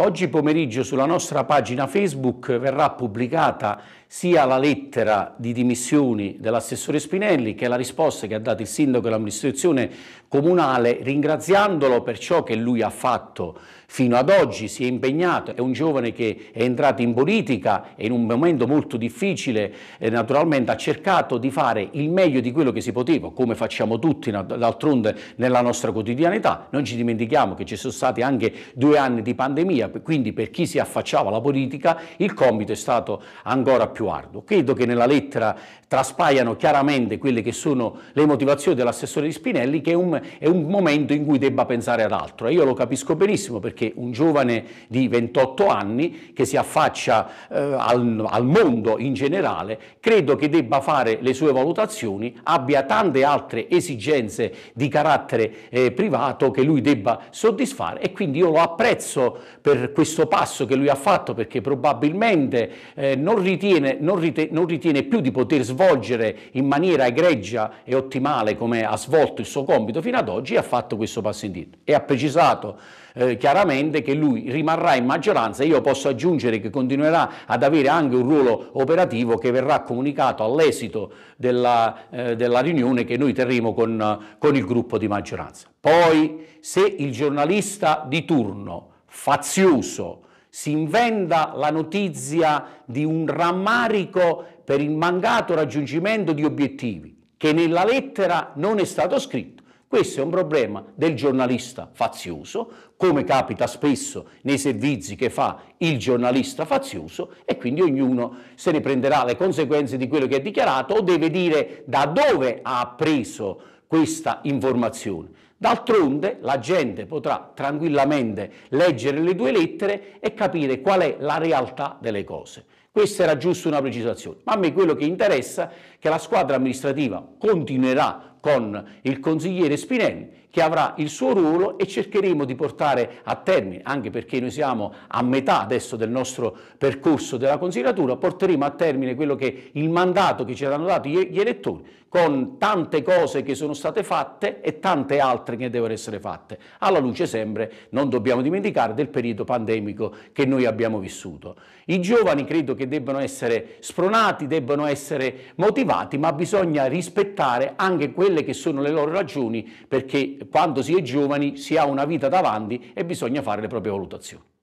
Oggi pomeriggio sulla nostra pagina Facebook verrà pubblicata sia la lettera di dimissioni dell'assessore Spinelli che la risposta che ha dato il sindaco e l'amministrazione comunale ringraziandolo per ciò che lui ha fatto fino ad oggi, si è impegnato, è un giovane che è entrato in politica e in un momento molto difficile eh, naturalmente ha cercato di fare il meglio di quello che si poteva, come facciamo tutti d'altronde nella nostra quotidianità, non ci dimentichiamo che ci sono stati anche due anni di pandemia, quindi per chi si affacciava alla politica il compito è stato ancora più più Credo che nella lettera traspaiano chiaramente quelle che sono le motivazioni dell'assessore di Spinelli, che è un, è un momento in cui debba pensare ad altro. E io lo capisco benissimo perché un giovane di 28 anni che si affaccia eh, al, al mondo in generale, credo che debba fare le sue valutazioni, abbia tante altre esigenze di carattere eh, privato che lui debba soddisfare e quindi io lo apprezzo per questo passo che lui ha fatto perché probabilmente eh, non ritiene ritiene, non, ritiene, non ritiene più di poter svolgere in maniera egregia e ottimale come ha svolto il suo compito fino ad oggi e ha fatto questo passo indietro. E ha precisato eh, chiaramente che lui rimarrà in maggioranza e io posso aggiungere che continuerà ad avere anche un ruolo operativo che verrà comunicato all'esito della, eh, della riunione che noi terremo con, con il gruppo di maggioranza. Poi se il giornalista di turno fazioso si inventa la notizia di un rammarico per il mancato raggiungimento di obiettivi, che nella lettera non è stato scritto. Questo è un problema del giornalista fazioso, come capita spesso nei servizi che fa il giornalista fazioso, e quindi ognuno se ne prenderà le conseguenze di quello che ha dichiarato o deve dire da dove ha preso questa informazione. D'altronde la gente potrà tranquillamente leggere le due lettere e capire qual è la realtà delle cose. Questa era giusto una precisazione, ma a me quello che interessa è che la squadra amministrativa continuerà con il consigliere Spinelli che avrà il suo ruolo e cercheremo di portare a termine, anche perché noi siamo a metà adesso del nostro percorso della consigliatura, porteremo a termine quello che il mandato che ci hanno dato gli elettori con tante cose che sono state fatte e tante altre che devono essere fatte, alla luce sempre, non dobbiamo dimenticare, del periodo pandemico che noi abbiamo vissuto. I giovani credo che debbano essere spronati, debbano essere motivati, ma bisogna rispettare anche quella quelle che sono le loro ragioni perché quando si è giovani si ha una vita davanti e bisogna fare le proprie valutazioni.